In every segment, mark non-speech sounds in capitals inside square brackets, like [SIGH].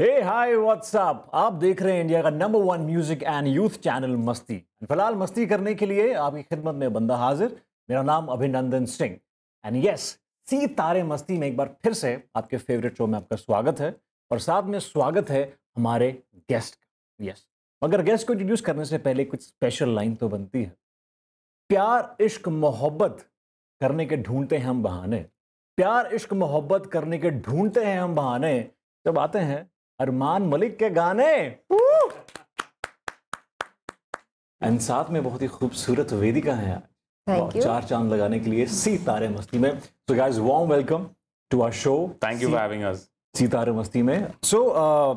हे hi what's up आप देख रहे हैं इंडिया का number one music and youth channel Masti फिलहाल मस्ती करने के लिए आपकी खिदमत में बंदा हाजिर मेरा नाम अभिनंदन सिंह एंड यस सी तारे मस्ती में एक बार फिर से आपके फेवरेट शो में आपका स्वागत है और साथ में स्वागत है हमारे गेस्ट का यस मगर गेस्ट को इंट्रोड्यूस करने से पहले कुछ स्पेशल लाइन तो बनती है प्यार इश्क मोहब्बत करने के ढूंढते हैं हम बहाने प्यार इश्क मोहब्बत करने के ढूंढते हैं हम बहाने जब आते हैं अरमान मलिक के गाने एंड साथ में बहुत ही खूबसूरत वेदिका है चार चांद लगाने के लिए सी तारे मस्ती में so guys warm welcome to our show thank you for having us सी तारे मस्ती में सो so,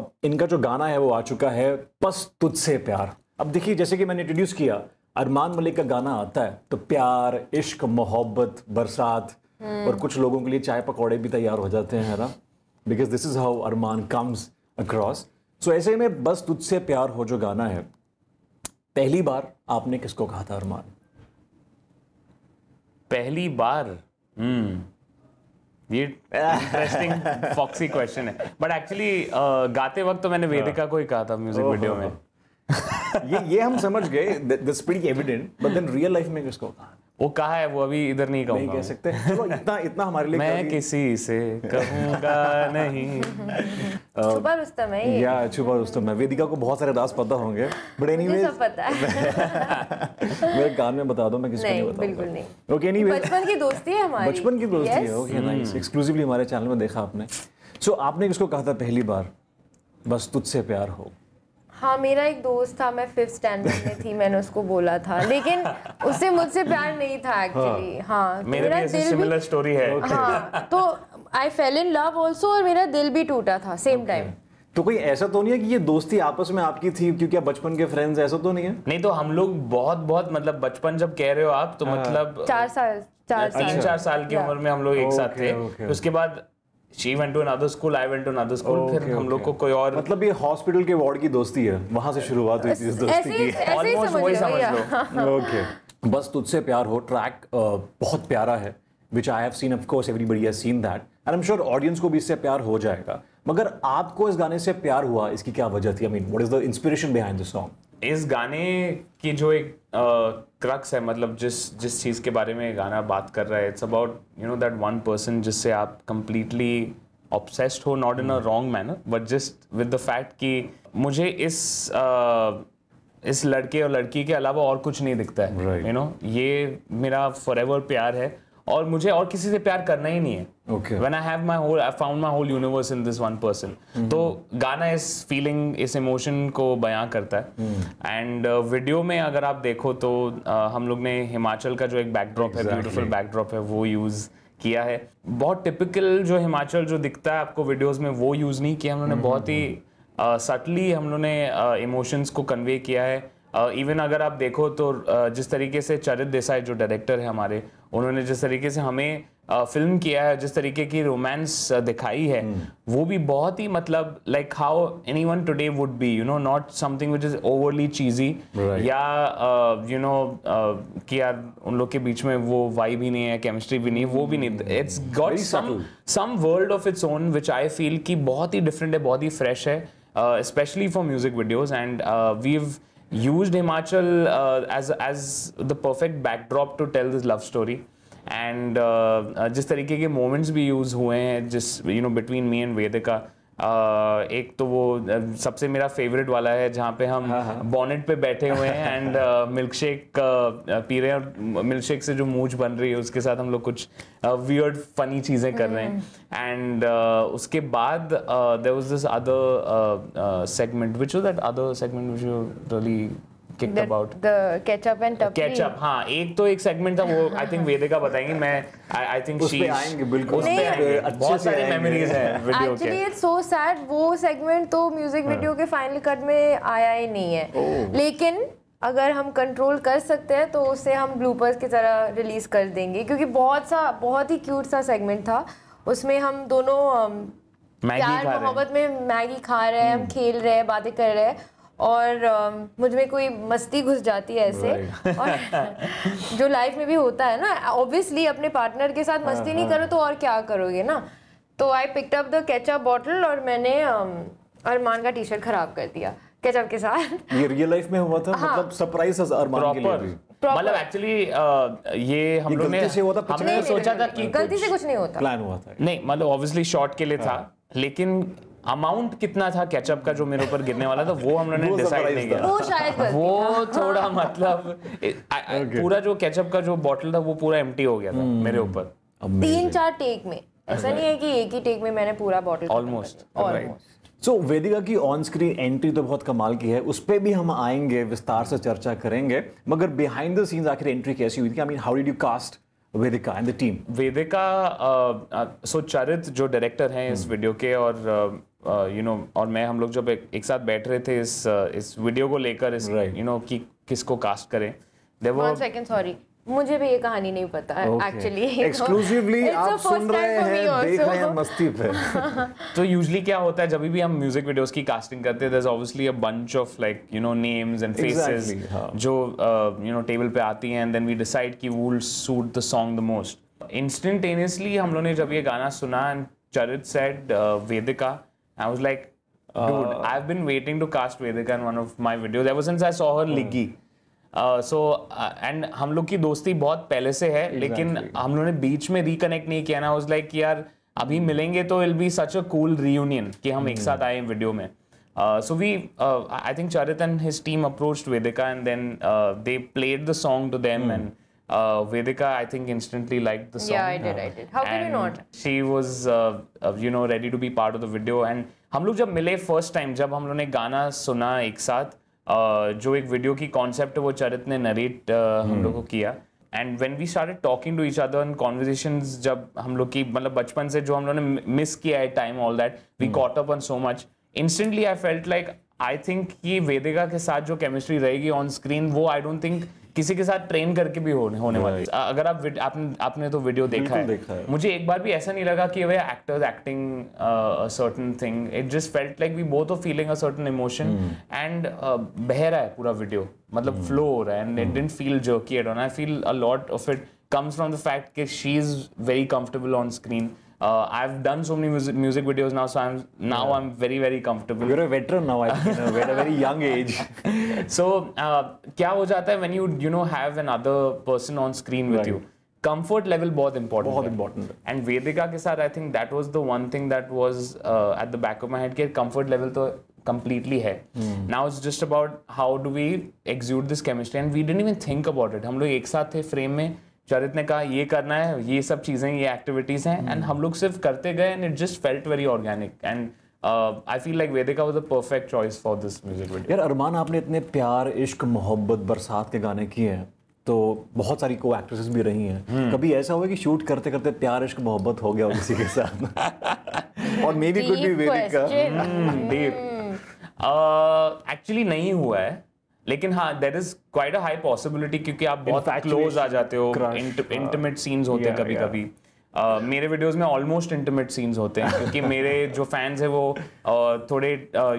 uh, इनका जो गाना है वो आ चुका है बस तुझसे प्यार अब देखिए जैसे कि मैंने इंट्रोड्यूस किया अरमान मलिक का गाना आता है तो प्यार इश्क मोहब्बत बरसात hmm. और कुछ लोगों के लिए चाय पकौड़े भी तैयार हो जाते हैं ना because this is how Armaan comes across so so, ऐसे में बस तुझसे प्यार हो जो गाना है पहली बार आपने किसको कहा था अरमान पहली बार हम्म ये इंटरेस्टिंग फॉक्सी क्वेश्चन है बट एक्चुअली uh, गाते वक्त तो मैंने हाँ। वेदिका को ही कहा था म्यूजिक वीडियो में [LAUGHS] ये ये हम समझ गए this pretty evident but then real life में किसको कहा वो कहा है वो अभी इधर नहीं कहूंगा नहीं कह सकते चलो इतना इतना हमारे लिए मैं किसी से कहूंगा नहीं छुपा [LAUGHS] रुस्तम है या छुपा रुस्तम है वेदिका को बहुत सारे दास पता होंगे बट एनीवे सब पता है [LAUGHS] मेरे कान में बता दो मैं किसी को नहीं बताऊंगा बिल्कुल नहीं ओके एनीवे बचपन की दोस्ती है हमारी बचपन की दोस्ती है ओके नाइस एक्सक्लूसिवली हमारे चैनल में देखा आपने सो आपने किसको कहा था पहली बार बस तुझसे प्यार हो हाँ मेरा एक दोस्त था मैं फिफ्थ स्टैंडर्ड में थी मैंने उसको बोला था लेकिन उससे मुझसे प्यार नहीं था एक्चुअली हाँ, हाँ तो मेरा दिल सिमिलर स्टोरी है हाँ, तो I fell in love also और मेरा दिल भी टूटा था सेम टाइम तो कोई ऐसा तो नहीं है कि ये दोस्ती आपस में आपकी थी क्योंकि आप बचपन के फ्रेंड्स ऐसा तो नहीं है नहीं तो हम लोग बहुत बहुत मतलब बचपन जब कह रहे हो आप तो हाँ। मतलब चार साल चार तीन चार साल की उम्र में हम लोग एक साथ थे उसके बाद she went to another school I went to another school फिर हम लोग को कोई और मतलब ये हॉस्पिटल के वार्ड की दोस्ती है वहां से शुरुआत हुई थी इस दोस्ती की ऑलमोस्ट वही समझ लो ओके बस तुझसे प्यार हो ट्रैक बहुत प्यारा है which I have seen of course everybody has seen that and I am sure audience को भी इससे प्यार हो जाएगा मगर आपको इस गाने से प्यार हुआ इसकी क्या वजह थी I mean what is the inspiration behind the song इस गाने की जो एक क्रक्स है मतलब जिस जिस चीज़ के बारे में गाना बात कर रहा है it's about you know that one person जिससे आप कम्प्लीटली ऑब्सेस्ड हो not in a wrong manner but just with the fact कि मुझे इस uh, इस लड़के और लड़की के अलावा और कुछ नहीं दिखता है you right. Know you know, ये मेरा फॉर एवर प्यार है और मुझे और किसी से प्यार करना ही नहीं है okay when I have my whole I found my whole universe in this one person तो गाना इस फीलिंग इस इमोशन को बयां करता है एंड mm. वीडियो uh, में अगर आप देखो तो uh, हम लोग ने हिमाचल का जो एक बैकड्रॉप exactly. है ब्यूटीफुल बैकड्रॉप है वो यूज़ किया है बहुत टिपिकल जो हिमाचल जो दिखता है आपको वीडियोस में वो यूज़ नहीं किया हम लोगों ने mm. बहुत ही सटली uh, हम लोगों ने इमोशंस uh, को कन्वे किया है इवन अगर आप देखो तो जिस तरीके से चरित देसाई जो डायरेक्टर है हमारे उन्होंने जिस तरीके से हमें फिल्म किया है जिस तरीके की रोमांस दिखाई है हम्म। वो भी बहुत ही मतलब like how any one today would be you know not something which is overly cheesy या यू नो कि यार उन लोग के बीच में वो वाई भी नहीं है केमिस्ट्री भी नहीं वो भी नहीं it's got some world of its own which I feel कि बहुत ही डिफरेंट है बहुत ही फ्रेश है especially for music videos and we've used Himachal uh, as as the perfect backdrop to tell this love story. And uh, जिस तरीके के मोमेंट्स भी यूज़ हुए हैं जिस you know between me and Vedika एक तो वो सबसे मेरा फेवरेट वाला है जहाँ पे हम बॉनेट हाँ, हाँ। पे बैठे हुए हैं एंड मिल्क शेक पी रहे हैं और मिल्क शेक से जो मूझ बन रही है उसके साथ हम लोग कुछ वियर्ड फनी चीज़ें कर रहे हैं एंड हम्म। उसके बाद there was this other segment which वो that other segment which you really kicked about the ketchup and tapri ketchup हां एक तो एक सेगमेंट था वो आई थिंक वेदिका बताएंगी मैं आई थिंक उस पे आएंगे बिल्कुल उस पे आएंगे बहुत सारी मेमोरीज हैं वीडियो के एक्चुअली इट्स सो सैड वो सेगमेंट तो म्यूजिक वीडियो हाँ। के फाइनल कट में आया ही नहीं है oh। लेकिन अगर हम कंट्रोल कर सकते हैं तो उसे हम ब्लूपर्स की तरह रिलीज़ कर देंगे क्योंकि बहुत सा बहुत ही क्यूट सा सेगमेंट था उसमें हम दोनों um, प्यार मोहब्बत में मैगी खा रहे हैं हम hmm। खेल रहे हैं बातें कर रहे हैं और uh, मुझ में कोई मस्ती घुस जाती है ऐसे right. [LAUGHS] और जो लाइफ में भी होता है ना ऑब्वियसली अपने पार्टनर के साथ मस्ती uh, नहीं हाँ, हाँ। करो तो और क्या करोगे ना तो I picked up the ketchup bottle और मैंने uh, अरमान का टी शर्ट खराब कर दिया केचअप के साथ ये रियल लाइफ में हुआ था हाँ, मतलब सरप्राइज अरमान के लिए मतलब एक्चुअली ये हम लोग ने से हमने सोचा था कि गलती से कुछ नहीं होता प्लान हुआ था नहीं मतलब ऑब्वियसली शॉर्ट के लिए था हाँ। लेकिन अमाउंट कितना था केचअप का जो मेरे ऊपर गिरने वाला था वो हम लोगों ने डिसाइड नहीं किया वो शायद वो थोड़ा [LAUGHS] मतलब पूरा जो केचअप का जो बॉटल था वो पूरा एम्प्टी हो गया था hmm. मेरे ऊपर तीन चार टेक में ऐसा नहीं है कि एक ही टेक में मैंने पूरा bottle almost almost so Vedika की ऑन स्क्रीन एंट्री तो बहुत कमाल की है उस पर भी हम आएंगे विस्तार से चर्चा करेंगे मगर बिहाइंड द सीन्स आखिर एंट्री कैसी हुई थी I mean how did you cast Vedika and the team Vedika so Charit जो डायरेक्टर हैं इस वीडियो hmm. के और uh, यू uh, नो और मैं हम लोग जब एक, एक साथ बैठ रहे थे इस uh, इस वीडियो को लेकर इस यू नो कि किसको कास्ट करें देयर वाज सेकंड सॉरी मुझे भी ये कहानी नहीं पता एक्चुअली एक्सक्लूसिवली आप सुन रहे हैं देख रहे हैं मस्ती पे [LAUGHS] तो यूजुअली क्या होता है जब भी हम म्यूजिक वीडियोस की कास्टिंग करते हैं there is obviously a bunch of like you know names and faces जो यू नो टेबल पे आती हैं एंड देन वी डिसाइड कि we will suit the song the most instantaneously हम लोगों ने जब ये गाना सुना and Charit said Vedika I was like, uh, dude, I've been waiting to cast Vedika in one of my videos ever since I saw her hmm. Liggy. So uh, and uh, हम लोग की दोस्ती बहुत पहले से है लेकिन हम लोगों ने बीच में रिकनेक्ट नहीं किया ना वाज लाइक कि यार अभी hmm. मिलेंगे तो will be such a cool reunion कि हम एक hmm. साथ आए वीडियो में so we I think Charit and his team approach Vedika and then they played the song to them and uh, Vedika, I think, instantly liked the song. Yeah, I did, I did. How could you not? She was, uh, uh, you know, ready to be part of the video. And हम लोग जब मिले first time जब हम लोगों ने गाना सुना एक साथ uh, जो एक वीडियो की कॉन्सेप्ट वो चरित ने नरेट uh, हम hmm. लोग को किया and when we start talking to each other in conversation जब हम लोग की मतलब बचपन से जो हम लोगों ने मिस किया है time all that we caught up on so much instantly I felt like I think ये वेदिका के साथ जो केमिस्ट्री रहेगी ऑन स्क्रीन वो आई डोंट थिंक किसी के साथ ट्रेन करके भी होने होने वाले अगर आप आपने, आपने तो वीडियो देखा है।, देखा है मुझे एक बार भी ऐसा नहीं लगा कि वे actors acting certain thing it just felt like we both of feeling a certain emotion and बह रहा है पूरा वीडियो मतलब फ्लो hmm. हो रहा है and it didn't feel jerky at all I feel a lot of it comes from the fact कि she is very comfortable on screen Uh, I've done so many music, music videos now, so I'm now yeah. I'm very very comfortable. You're a veteran now, I think, you know, at a very young age. so, uh, क्या हो जाता है when you you know have another person on screen with right. you? Comfort level बहुत important बहुत important and Vedika के साथ I think that was the one thing that was at the back of my head कि comfort level तो completely है now it's just about how do we execute this chemistry and we didn't even think about it हम लोग एक साथ थे frame में चरित ने कहा ये करना है ये सब चीज़ें ये एक्टिविटीज़ हैं एंड हम लोग सिर्फ करते गए and it just felt very organic and I feel like Vedika was a perfect choice for this music video यार अरमान आपने इतने प्यार इश्क मोहब्बत बरसात के गाने किए हैं तो बहुत सारी को एक्ट्रेसेस भी रही हैं हम्म। कभी ऐसा हुआ कि शूट करते करते प्यार इश्क मोहब्बत हो गया किसी के साथ [LAUGHS] और maybe could be Vedika actually नहीं हुआ है लेकिन हाँ there is quite a high possibility क्योंकि आप बहुत क्लोज आ जाते हो इंटीमेट सीन्स हाँ। होते हैं कभी कभी Uh, मेरे वीडियोस में ऑलमोस्ट इंटीमेट सीन्स होते हैं क्योंकि [LAUGHS] मेरे जो फैंस हैं वो uh, थोड़े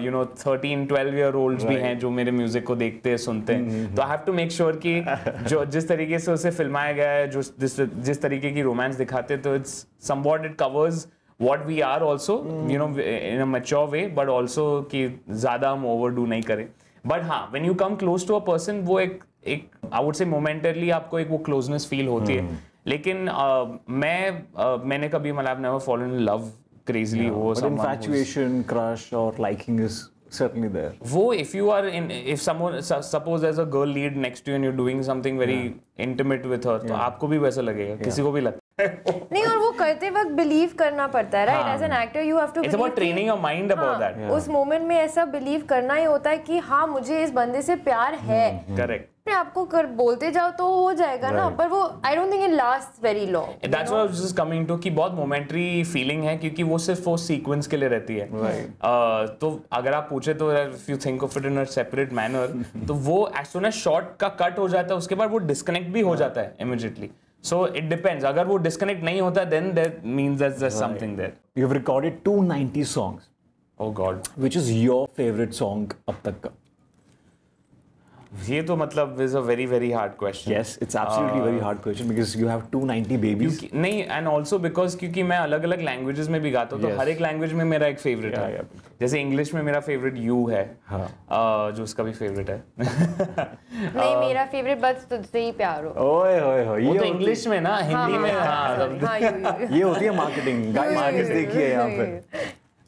you know thirteen twelve year old भी हैं जो मेरे म्यूजिक को देखते हैं सुनते हैं हम्म, हम्म, तो I have to make sure कि हम्म। जो जिस तरीके से उसे फिल्माया गया है जो जिस जिस तरीके की रोमांस दिखाते हैं तो it's somewhat it covers what we are also you know in a mature way but also कि ज़्यादा हम ओवर डू नहीं करें बट हाँ when you come close to a person वो एक एक आई से मोमेंटरली आपको एक वो क्लोजनेस फील होती hmm. है लेकिन uh, मैं uh, मैंने कभी मतलब never fallen in love crazily हो इन्फैचुएशन क्रश और liking is certainly there wo if you are in if someone suppose there's a girl lead next to you and you're doing something very yeah. intimate with her yeah. to aapko bhi waisa lagega yeah. kisi ko bhi lagta नहीं और वो करते वक्त believe करना पड़ता है right as an actor you have to it's about training your mind about that उस moment में ऐसा बिलीव करना ही होता है कि हाँ मुझे इस बंदे से प्यार हम्म, है करेक्ट hmm. hmm. आपको कर बोलते जाओ तो हो जाएगा right. ना पर वो I don't think it last very long that's why I was just coming to कि बहुत मोमेंटरी फीलिंग है क्योंकि वो सिर्फ वो सीक्वेंस के लिए रहती है राइट uh, तो अगर आप पूछे तो if you think of it in a separate manner तो वो एज शॉट का कट हो जाता है उसके बाद वो डिस्कनेक्ट भी हो जाता है इमीडिएटली सो इट डिपेंड्स अगर वो डिस्कनेक्ट नहीं होता then there mean that something there you have recorded 290 songs oh God which is your favourite song अब तक का ये तो मतलब is a very very hard question yes it's absolutely very hard question because you have 290 babies नहीं and also because क्योंकि मैं अलग अलग लैंग्वेजेस में भी गाता हूँ तो yes. तो हर एक लैंग्वेज में मेरा एक फेवरेट yeah, है yeah. जैसे इंग्लिश में मेरा फेवरेट यू है हाँ. uh, जो उसका भी फेवरेट है [LAUGHS] नहीं मेरा फेवरेट बस तुझसे ही प्यार हो ओए होए हो ये तो इंग्लिश में ना हाँ, हिंदी हाँ, में हां हाँ, [LAUGHS] ये होती है मार्केटिंग गाइस मार्केट देखिए यहां [LAUGHS] पे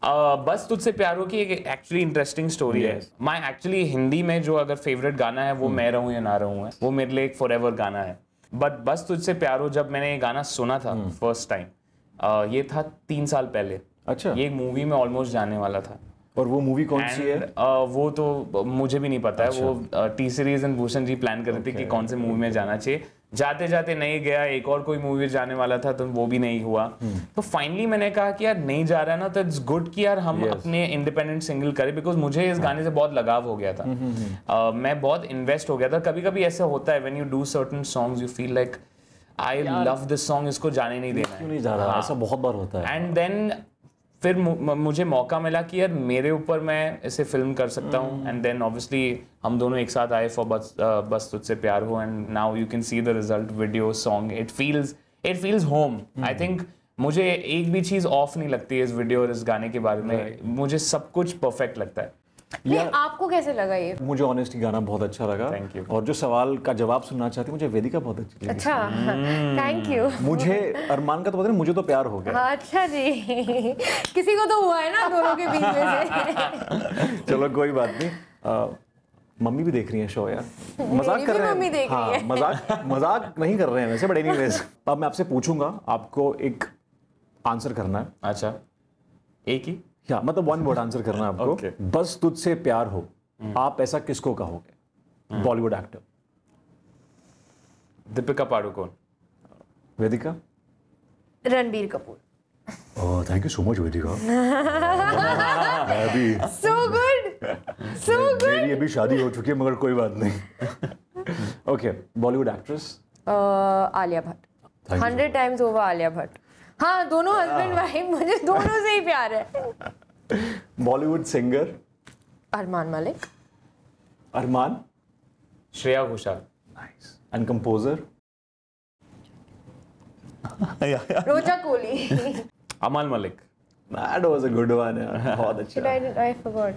बस तुझसे प्यार हो की एक एक्चुअली इंटरेस्टिंग स्टोरी है माई एक्चुअली हिंदी में जो अगर फेवरेट गाना है वो hmm. मैं रहूँ या ना रहूँ है वो मेरे लिए एक फॉर एवर गाना है बट बस तुझसे प्यार हो जब मैंने ये गाना सुना था फर्स्ट hmm. टाइम ये था तीन साल पहले अच्छा ये मूवी में ऑलमोस्ट जाने वाला था और वो मूवी कौन And, सी है आ, वो तो मुझे भी नहीं पता अच्छा। है वो T Series and Bhushan ji plan कर रहे थे कि कौन से मूवी में जाना चाहिए जाते जाते नहीं गया एक और कोई मूवी जाने वाला था तो वो भी नहीं हुआ hmm. तो फाइनली मैंने कहा कि यार नहीं जा रहा है ना तो इट्स गुड कि यार हम yes. अपने इंडिपेंडेंट सिंगल करें बिकॉज मुझे इस गाने से बहुत लगाव हो गया था hmm. uh, मैं बहुत इन्वेस्ट हो गया था कभी कभी ऐसा होता है when you do certain song you feel like I love this song इसको जाने नहीं देना नहीं जा रहा हाँ। ऐसा बहुत बार होता है एंड देन फिर मुझे मौका मिला कि यार मेरे ऊपर मैं इसे फिल्म कर सकता हूँ एंड देन ऑब्वियसली हम दोनों एक साथ आए फॉर बस uh, बस तुझसे प्यार हो and now you can see the result video song it feels it feels home I think मुझे एक भी चीज़ ऑफ नहीं लगती है इस वीडियो और इस गाने के बारे में right. मुझे सब कुछ परफेक्ट लगता है नहीं, आपको कैसे लगा ये मुझे ऑनेस्टली गाना बहुत अच्छा लगा थैंक यू और जो सवाल का जवाब सुनना चाहती मुझे वेदिका बहुत अच्छी लगी अच्छा थैंक hmm. यू मुझे अरमान का तो पता नहीं मुझे तो प्यार हो गया हाँ, अच्छा जी किसी को तो हुआ है ना दोनों के बीच में से [LAUGHS] चलो कोई बात नहीं मम्मी भी देख रही हैं शो यार मजाक कर रहे हैं हाँ, है। मजाक मजाक नहीं कर रहे हैं वैसे बट एनी [LAUGHS] अब मैं आपसे पूछूंगा आपको एक आंसर करना है अच्छा एक ही क्या मतलब वन वर्ड आंसर करना है आपको okay. बस तुझसे प्यार हो hmm. आप ऐसा किसको कहोगे Bollywood hmm. Actor Deepika Padukone Vedika Ranbir Kapoor thank you so much Vedika so अभी सो गुड so good. मेरी अभी शादी हो चुकी है मगर कोई बात नहीं. Okay Bollywood actress Alia Bhatt. Hundred times over Alia Bhatt. हाँ दोनों हस्बैंड वाइफ मुझे दोनों से ही प्यार है Bollywood singer Armaan Malik Armaan Shreya Ghoshal nice and composer Roja Kohli Amal Malik That was a good one. बहुत अच्छा. But I did, I forgot.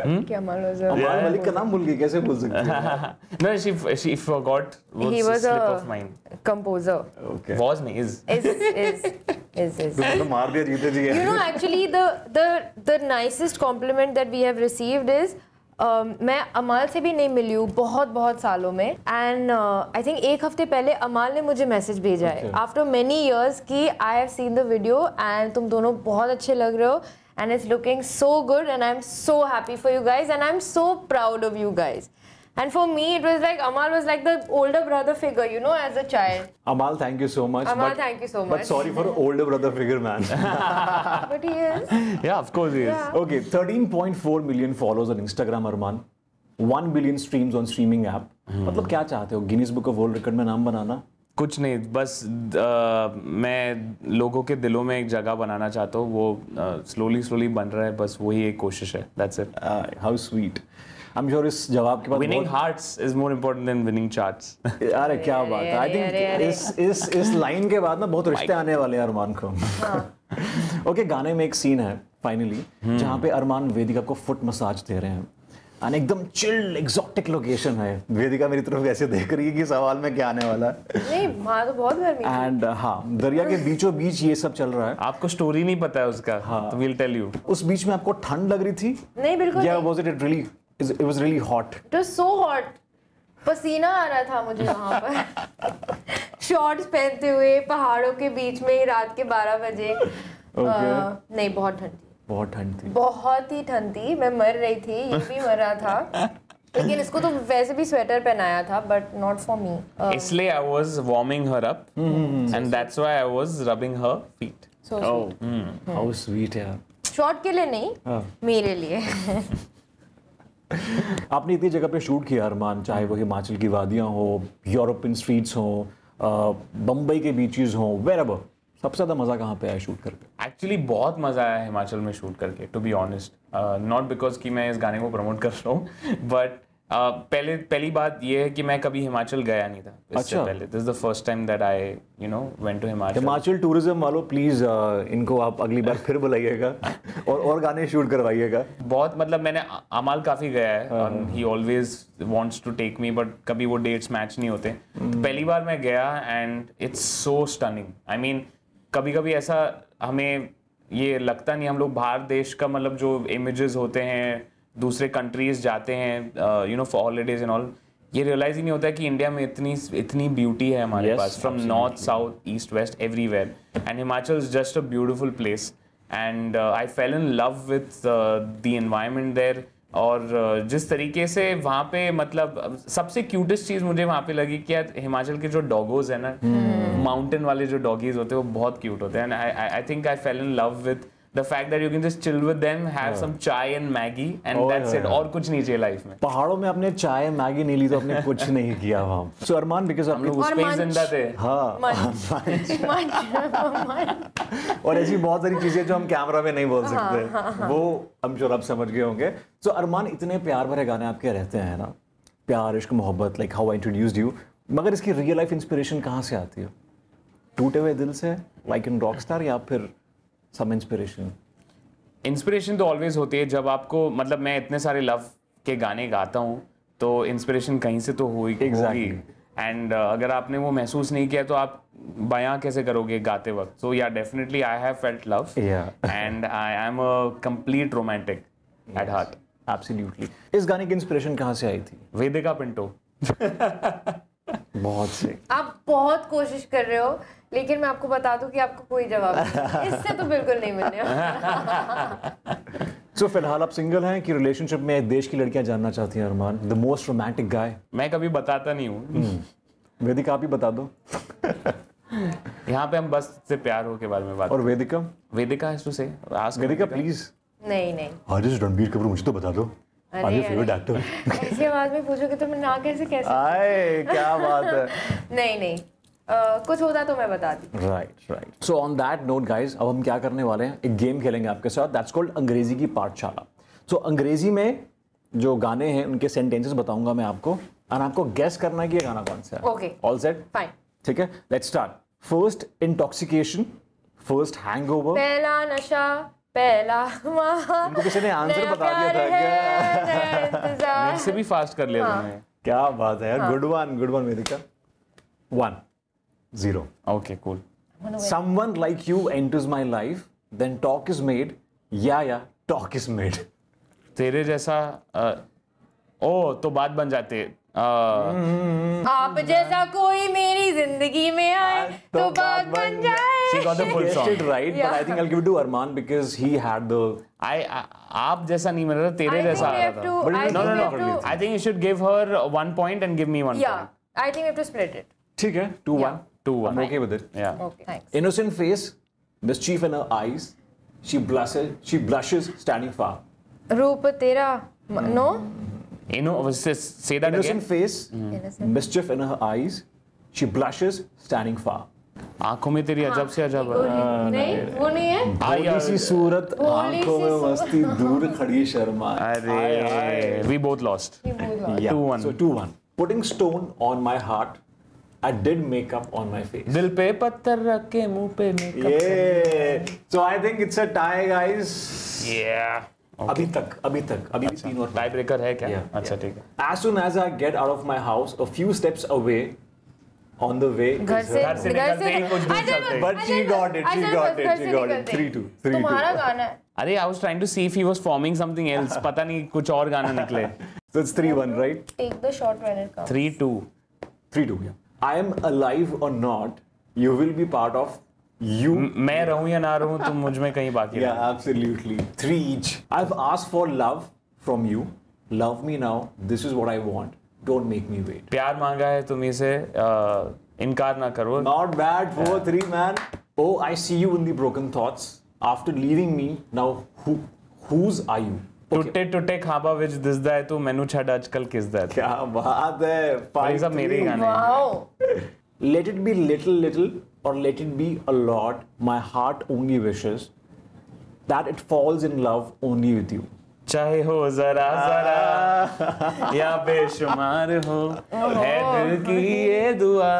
Hmm? Kamal was a. Amal Malik का नाम भूल गई कैसे भूल सकती है? No, she she forgot. Was he was a slip of mine. composer. Okay. Was नहीं is. Is is. is is maar diya jeete ji you know actually the the the nicest compliment that we have received is Uh, मैं अमाल से भी नहीं मिली हूँ बहुत बहुत सालों में एंड आई थिंक एक हफ्ते पहले अमाल ने मुझे मैसेज भेजा है आफ्टर मेनी ईयर्स कि I have seen the video and तुम दोनों बहुत अच्छे लग रहे हो and it's looking so good and I am so happy for you guys and I am so proud of you guys And for me, it was like Amal was like the older brother figure, you know, as a child. Amal, thank you so much. Amal, but, thank you so much. But sorry for older brother figure, man. [LAUGHS] but he is. Yeah, of course he yeah. is. Okay, 13.4 million followers on Instagram, Arman. One billion streams on streaming app. App hmm. मतलब क्या चाहते हो Guinness book of world record में नाम बनाना कुछ नहीं बस आ, uh, मैं लोगों के दिलों में एक जगह बनाना चाहता हूँ वो स्लोली uh, स्लोली बन रहा है बस वही एक कोशिश है that's it how sweet I am sure इस जवाब के बाद winning hearts is more important than winning charts अरे क्या बात है आई थिंक इस इस इस लाइन के बाद ना बहुत [LAUGHS] रिश्ते आने वाले हैं अरमान को ओके हाँ। [LAUGHS] गाने में एक सीन है फाइनली hmm. जहाँ पे अरमान वेदिका को फुट मसाज दे रहे हैं एंड एकदम चिल्ड एग्जॉटिक लोकेशन है वेदिका मेरी तरफ ऐसे देख रही है कि सवाल में क्या आने वाला है नहीं वहाँ तो बहुत गर्मी एंड हाँ दरिया के बीचों बीच ये सब चल रहा है आपको स्टोरी नहीं पता है उसका हाँ तो वील टेल यू उस बीच में आपको ठंड लग रही थी नहीं बिल्कुल या was it really it was really hot it was so hot पसीना आ रहा था मुझे वहाँ पर शॉर्ट्स पहनते हुए पहाड़ों के बीच में रात के 12 बजे okay. आ, नहीं बहुत ठंड बहुत ठंड थी बहुत ही ठंड थी मैं मर रही थी ये भी मर रहा था लेकिन इसको तो वैसे भी स्वेटर पहनाया था बट नॉट फॉर मी इसलिए I was warming her up and that's why I was rubbing her feet so sweet how sweet यार शॉर्ट के लिए नहीं हाँ। मेरे लिए [LAUGHS] आपने इतनी जगह पे शूट किया अरमान चाहे वो हिमाचल की वादियाँ हो यूरोपियन स्ट्रीट्स हों बम्बई के बीचेस हों वेर सबसे ज़्यादा मज़ा कहाँ पे आया शूट करके एक्चुअली बहुत मज़ा आया हिमाचल में शूट करके to be honest not because कि मैं इस गाने को प्रमोट कर रहा हूँ बट [LAUGHS] पहले पहली बात ये है कि मैं कभी हिमाचल गया नहीं था इससे अच्छा। पहले this is the first time that I you know went to Himachal Himachal tourism वालों प्लीज इनको आप अगली बार फिर बुलाइएगा और और गाने शूट करवाइएगा बहुत मतलब मैंने अमाल काफी गया है ही always wants to take me but कभी वो डेट्स मैच नहीं होते hmm। तो पहली बार मैं गया and it's so stunning I mean कभी कभी ऐसा हमें ये लगता नहीं हम लोग बाहर देश का मतलब जो इमेजेस होते हैं दूसरे कंट्रीज जाते हैं you know for holidays and all ये रियलाइज ही नहीं होता है कि इंडिया में इतनी इतनी ब्यूटी है हमारे yes, पास from north south east west everywhere and Himachal is just a beautiful place and I fell in love with the environment there और uh, जिस तरीके से वहाँ पे मतलब सबसे क्यूटेस्ट चीज़ मुझे वहाँ पे लगी कि हिमाचल के जो डॉगोज है ना माउंटेन hmm. वाले जो डॉगीज होते हैं वो बहुत क्यूट होते हैं and I think I fell in love with the fact that you can just chill with them, have yeah. some chai and maggi, and oh, that's yeah. it. और कुछ नहीं चाहिए life में. पहाड़ों में आपने चाय और मैगी नहीं ली तो आपने कुछ [LAUGHS] नहीं किया वहाँ. So Arman, because आप लोग उस पे जिंदा थे. हाँ. [LAUGHS] [LAUGHS] और ऐसी बहुत सारी चीजें जो हम कैमरा में नहीं बोल हाँ, सकते. हाँ, हाँ। वो हम जो अब समझ गए होंगे. So अरमान इतने प्यार भरे गाने आपके रहते हैं ना. प्यार इश्क मोहब्बत like how I introduced you. मगर इसकी रियल लाइफ इंस्पिरेशन कहाँ से आती है? टूटे हुए दिल से लाइक इन रॉकस्टार या फिर सम इंस्पिरेशन इंस्पिरेशन तो ऑलवेज होती है जब आपको मतलब मैं इतने सारे लव के गाने गाता हूँ तो इंस्पिरेशन कहीं से तो हो exactly. एंड uh, अगर आपने वो महसूस नहीं किया तो आप बयां कैसे करोगे गाते वक्त so yeah definitely I have felt love and I am a complete romantic at heart absolutely इस गाने की इंस्पिरेशन कहाँ से आई थी वेदिका पिंटो [LAUGHS] बहुत से आप बहुत कोशिश कर रहे हो लेकिन मैं आपको बता दूं कि आपको कोई जवाब इससे तो बिल्कुल नहीं मिलने तो फिलहाल आप सिंगल हैं कि रिलेशनशिप में देश की लड़कियां जानना चाहती हैं Armaan the most romantic guy मैं कभी बताता नहीं हूँ hmm. वेदिक आप ही बता दो यहाँ पे हम बस से प्यार हो के बारे में बात और वेदिका वेदिका से वेदिका प्लीज नहीं नहीं आज हाँ, रणबीर कपूर मुझे तो बता दो सो तो [LAUGHS] तो अंग्रेजी की पाठशाला सो अंग्रेजी में जो गाने हैं उनके सेंटेंसेस बताऊंगा मैं आपको और आपको गेस करना है कि ये गाना कौन सा है ओके ऑल सेट फाइन ठीक है let's start first intoxication first hangover पहला नशा पहला किसी ने आंसर बता दिया था क्या इससे भी फास्ट कर लिया हाँ। क्या बात है यार good one good one Vedika one zero okay cool someone like you enters my life then talk is made yeah yeah talk is made तेरे जैसा ओ तो बात बन जाती है आप जैसा कोई मेरी जिंदगी में आए हाँ, तो, तो बात बन जाए she got the full song. it right, yeah. but I think I'll give it to Arman because he had the. I, आप जैसा नहीं मिल रहा तेरे जैसा आ रहा था. no no no. I think you should give her one point and give me one point. Yeah, I think we have to split it. ठीक है, two I'm okay with it. Yeah. Okay. Thanks. Innocent face, mischief in her eyes. She blushes. She blushes standing far. Roop tera hmm. no. You say that Innocent again. face, mm. Innocent. mischief in her eyes. She blushes standing far. आंखों में तेरी अजब से अजब हाँ, सूरत आंखों में मस्ती दूर खड़ी शर्मा अरे we both lost two one two one putting stone on my heart I did makeup on my face. दिल पे पत्थर रख के मुंह पे makeup. Yeah. So I think it's a tie, guys. Yeah. अभी तक अभी तक अभी अच्छा। तीन और टाई ब्रेकर है क्या अच्छा ठीक है एज सुन as I get out of my house a few steps away on the way घर से घर से निकलते ही कुछ दूर चलते but she got it she got it she got it 3 2 3 2 तुम्हारा गाना है अरे I was trying to see if he was forming something else पता नहीं कुछ और गाना निकले so it's 3 1 right take the shot when it comes 3 2 3 2 yeah i am alive or not you will be part of you मैं रहूं या ना रहूं तुम मुझ में कहीं बाकी yeah absolutely 3 each i've asked for love from you love me now this is what i want don't make me wait प्यार मांगा है तुम्हें से इनकार ना करो not bad four three man oh I see you in the broken thoughts after leaving me now whose are you टूटे टूटे खाबा विच दिसदा है तू मेनू छड़ आजकल किसदा है क्या बात है भाई साहब मेरे गाने wow let it be little little और let it be a lot my heart only wishes that it falls in love only with you चाहे हो जरा जरा [LAUGHS] या बेशुमार हो है दिल की ये दुआ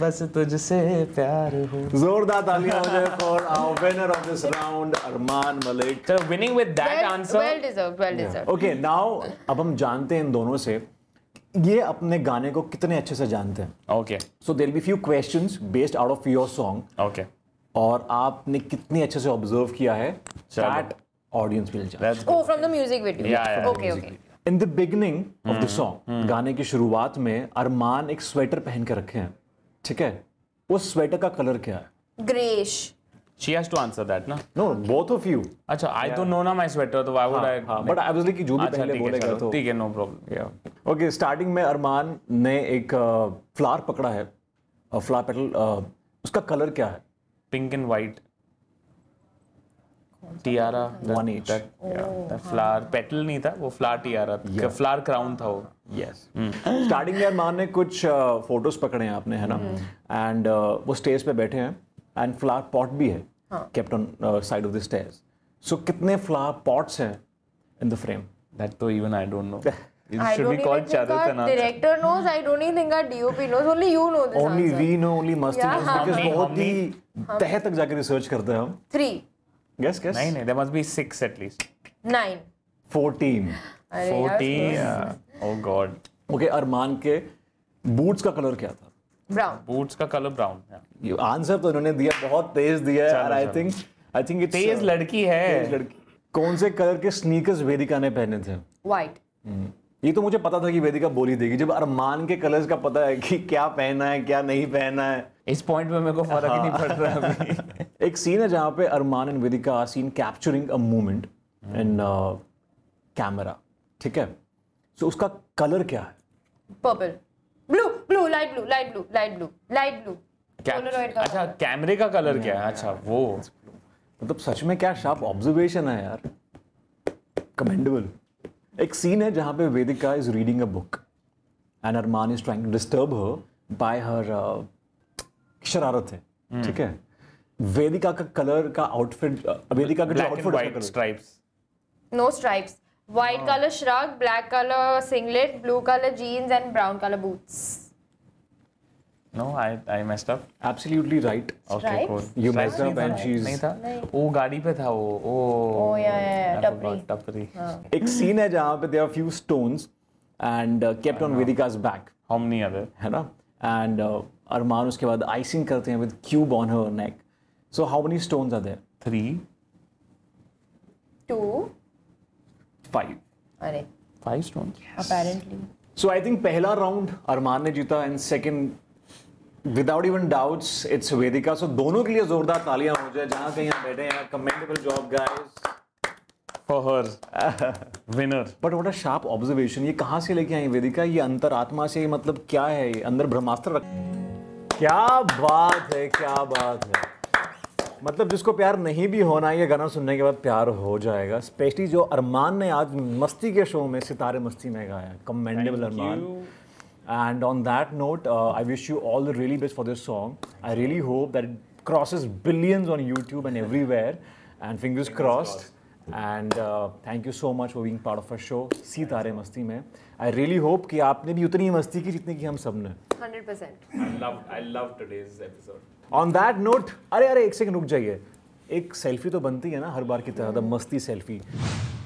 बस तुझसे प्यार हो जोरदार तालियां हो जाए for our winner of this round Armaan Malik so winning with that answer well deserve well deserve okay now अब हम जानते हैं इन दोनों से ये अपने गाने को कितने अच्छे से जानते हैं okay so there be few questions based out of your song okay और आपने कितने अच्छे से ऑब्जर्व किया है दैट ऑडियंस मिल जाए That's oh, from the music video. Yeah, in the beginning of the song गाने की शुरुआत में अरमान एक स्वेटर पहन के रखे हैं ठीक है उस स्वेटर का कलर क्या है greyish She has to answer that, na? No, okay. both of you. अच्छा, I yeah. don't know na my sweater, so why would haan, I? हाँ, but I was like जो भी पहले बोलेगा तो. ठीक है, no problem. Yeah. Okay, starting में अरमान ने एक फ्लावर पकड़ा है, petal. Uh, उसका color क्या है? Pink and white. Tiara one H that flower petal नहीं था वो फ्लावर टियारा था फ्लावर क्राउन था वो यस स्टार्टिंग hmm. में मान ने कुछ फोटोज uh, पकड़े हैं आपने है ना एंड hmm. uh, वो स्टेज पे बैठे हैं एंड फ्लावर पॉट भी है kept on side of the stage so कितने फ्लावर पॉट्स हैं इन द फ्रेम दैट तो even I don't know It I should don't be called Charutan. Director knows. I don't even think our DOP knows. Only you know this. Only answer. we know. Only बहुत ही तह तक जाके research करते हैं हम. Three. Guess, guess. Nine. Eh? There must be six at least. Nine. Fourteen. [LAUGHS] Fourteen. Yeah. Oh God. Okay, अरमान के boots का colour क्या था? Brown. Boots का कलर ब्राउन है. आंसर तो इन्होंने दिया बहुत तेज दिया है और I think I think it's तेज uh, लड़की है. तेज लड़की. कौन से कलर के स्नीकर्स वेदिका ने पहने थे? White. Hmm. ये तो मुझे पता था कि वेदिका बोली देगी जब अरमान के कलर्स का पता है कि क्या पहना है क्या नहीं पहना है इस पॉइंट में मेरे को फर्क हाँ। नहीं पड़ रहा है हाँ। [LAUGHS] एक सीन है जहाँ पे Armaan and Vedika are seen capturing a moment in camera ठीक है सो so, उसका कलर क्या है purple blue blue light blue light blue light blue light blue अच्छा कैमरे का कलर क्या है अच्छा वो मतलब सच में क्या शार्प ऑब्जर्वेशन है यार कमेंडेबल एक सीन है जहाँ पे Vedika is reading a book and Armaan is trying to disturb her by her शरारत है hmm. ठीक है वेदिका का कलर का आउटफिट वेदिका uh, का outfit stripes no stripes white colour shrug black colour singlet blue colour jeans and brown colour boots No, I I messed up. Absolutely right. Okay, cool. You Stripes messed up and she's नहीं था वो गाड़ी पे था वो ओ ओ या या टपरी टपरी एक सीन है जहाँ पे there are few stones and uh, kept on Vidika's back. How many are there? है ना and uh, अरमान उसके बाद icing करते हैं with cube on her neck. So how many stones are there? Three. Two. Five. अरे. Five stones. Yes. Apparently. So I think पहला round Arman ने जीता and second without even doubts it's Vedika so दोनों के लिए जोरदार तालियां हो जाए जहां कहीं हम बैठे हैं commendable job guys for her winner but what a sharp observation ये कहाँ से लेके आई वेदिका ये अंतरात्मा से मतलब क्या है ये अंदर ब्रह्मास्त्र रख क्या बात है क्या बात है मतलब जिसको प्यार नहीं भी होना ये गाना सुनने के बाद प्यार हो जाएगा स्पेशली जो अरमान ने आज मस्ती के शो में सितारे मस्ती में गाया commendable Armaan And on that note, uh, I wish you all the really best for this song. I really hope that it crosses billions on YouTube and everywhere. And fingers, crossed. And uh, thank you so much for being part of our show. See tare masti mein. I really hope ki aapne bhi utni masti ki jitne ki hum sabne. 100%. I love, I love today's episode. On that note, अरे अरे एक second रुक जाइए. एक selfie तो बनती है ना हर बार की तरह द मस्ती सेल्फी.